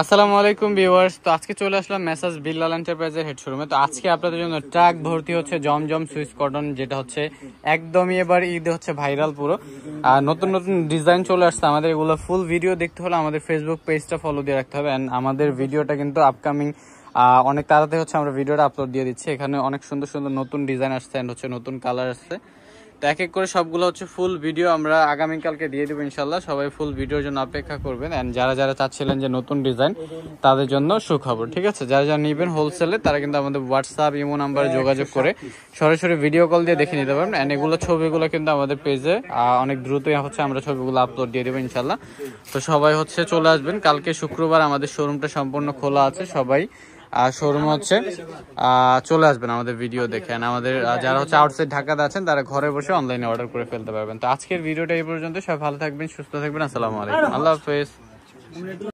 আসসালামু আলাইকুম ভিউয়ার্স তো আজকে চলে আসলাম মেসাজ বিল্লাল এন্টারপ্রাইজের হেড শোরুমে তো আজকে আপনাদের জন্য ট্রাক ভর্তি হচ্ছে জমজম সুইচ কটন যেটা হচ্ছে একদমই এবার ঈদে হচ্ছে ভাইরাল পুরো আর নতুন নতুন ডিজাইন চলে আসছে আমাদের এগুলো ফুল ভিডিও দেখতে হলে আমাদের ফেসবুক পেজটা ফলো দিয়ে রাখতে হবে অ্যান্ড আমাদের ভিডিওটা কিন্তু আপকামিং অনেক তাড়াতাড়ি হচ্ছে আমরা ভিডিওটা আপলোড দিয়ে দিচ্ছি এখানে অনেক সুন্দর সুন্দর নতুন ডিজাইন আসছে অ্যান্ড হচ্ছে নতুন কালার আসছে তো এক এক করে সবগুলো হচ্ছে ফুল ভিডিও আমরা আগামীকালকে দিয়ে দেবো ইনশাল্লাহ সবাই ফুল ভিডিওর জন্য অপেক্ষা করবেন অ্যান্ড যারা যারা চাচ্ছিলেন যে নতুন ডিজাইন তাদের জন্য সুখবর ঠিক আছে যারা যারা নেবেন হোলসেলে তারা কিন্তু আমাদের হোয়াটসঅ্যাপ ইমো নাম্বারে যোগাযোগ করে সরাসরি ভিডিও কল দিয়ে দেখে নিতে পারবেন অ্যান্ড এগুলো ছবিগুলো কিন্তু আমাদের পেজে অনেক দ্রুতই হচ্ছে আমরা ছবিগুলো আপলোড দিয়ে দেবো ইনশাল্লাহ তো সবাই হচ্ছে চলে আসবেন কালকে শুক্রবার আমাদের শোরুমটা সম্পূর্ণ খোলা আছে সবাই আর শোরুম হচ্ছে চলে আসবেন আমাদের ভিডিও দেখেন আমাদের যারা হচ্ছে আউটসাইড ঢাকাতে আছেন তারা ঘরে বসে জিনিসটা অনলাইনে অর্ডার করে ফেলতে পারবেন তো আজকের ভিডিওটা এই পর্যন্ত সব ভালো থাকবেন সুস্থ থাকবেন আসসালামু আলাইকুম আল্লাহ হাফেজ